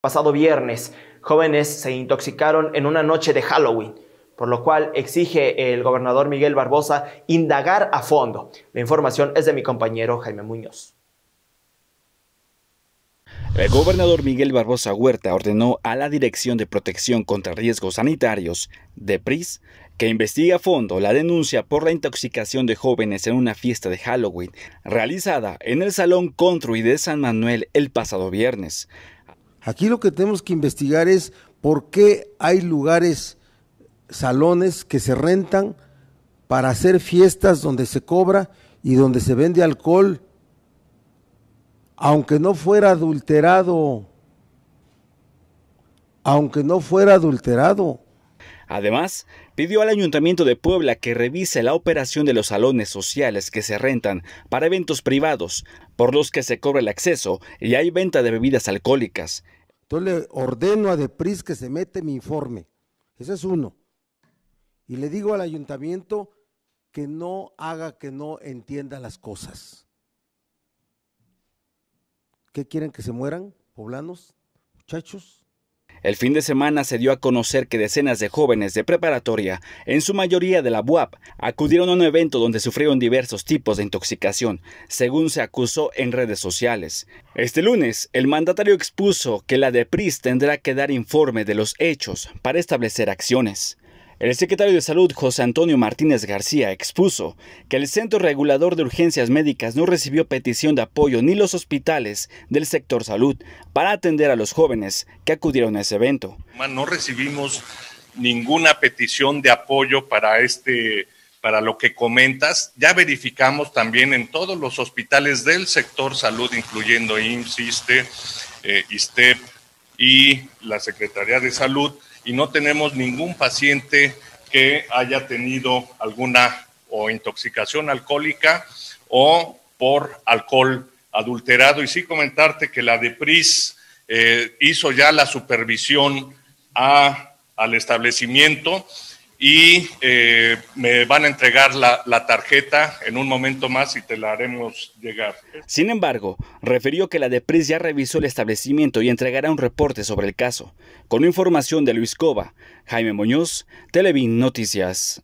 Pasado viernes, jóvenes se intoxicaron en una noche de Halloween, por lo cual exige el gobernador Miguel Barbosa indagar a fondo. La información es de mi compañero Jaime Muñoz. El gobernador Miguel Barbosa Huerta ordenó a la Dirección de Protección contra Riesgos Sanitarios, de PRIS, que investigue a fondo la denuncia por la intoxicación de jóvenes en una fiesta de Halloween realizada en el Salón Contruy de San Manuel el pasado viernes. Aquí lo que tenemos que investigar es por qué hay lugares, salones que se rentan para hacer fiestas donde se cobra y donde se vende alcohol, aunque no fuera adulterado, aunque no fuera adulterado. Además, pidió al Ayuntamiento de Puebla que revise la operación de los salones sociales que se rentan para eventos privados, por los que se cobra el acceso y hay venta de bebidas alcohólicas. Entonces le ordeno a Depris que se mete mi informe. Ese es uno. Y le digo al ayuntamiento que no haga que no entienda las cosas. ¿Qué quieren que se mueran, poblanos, muchachos? El fin de semana se dio a conocer que decenas de jóvenes de preparatoria, en su mayoría de la BUAP, acudieron a un evento donde sufrieron diversos tipos de intoxicación, según se acusó en redes sociales. Este lunes, el mandatario expuso que la DEPRIS tendrá que dar informe de los hechos para establecer acciones. El secretario de Salud, José Antonio Martínez García, expuso que el Centro Regulador de Urgencias Médicas no recibió petición de apoyo ni los hospitales del sector salud para atender a los jóvenes que acudieron a ese evento. No recibimos ninguna petición de apoyo para este para lo que comentas. Ya verificamos también en todos los hospitales del sector salud, incluyendo IMSS, ISTEP eh, y la Secretaría de Salud, y no tenemos ningún paciente que haya tenido alguna intoxicación alcohólica o por alcohol adulterado. Y sí comentarte que la DEPRIS eh, hizo ya la supervisión al establecimiento y eh, me van a entregar la, tarjeta en un momento más y te la haremos llegar. Sin embargo, refirió que la DEPRIS ya revisó el establecimiento y entregará un reporte sobre el caso, con información de Luis Cova, Jaime Muñoz, Televin Noticias.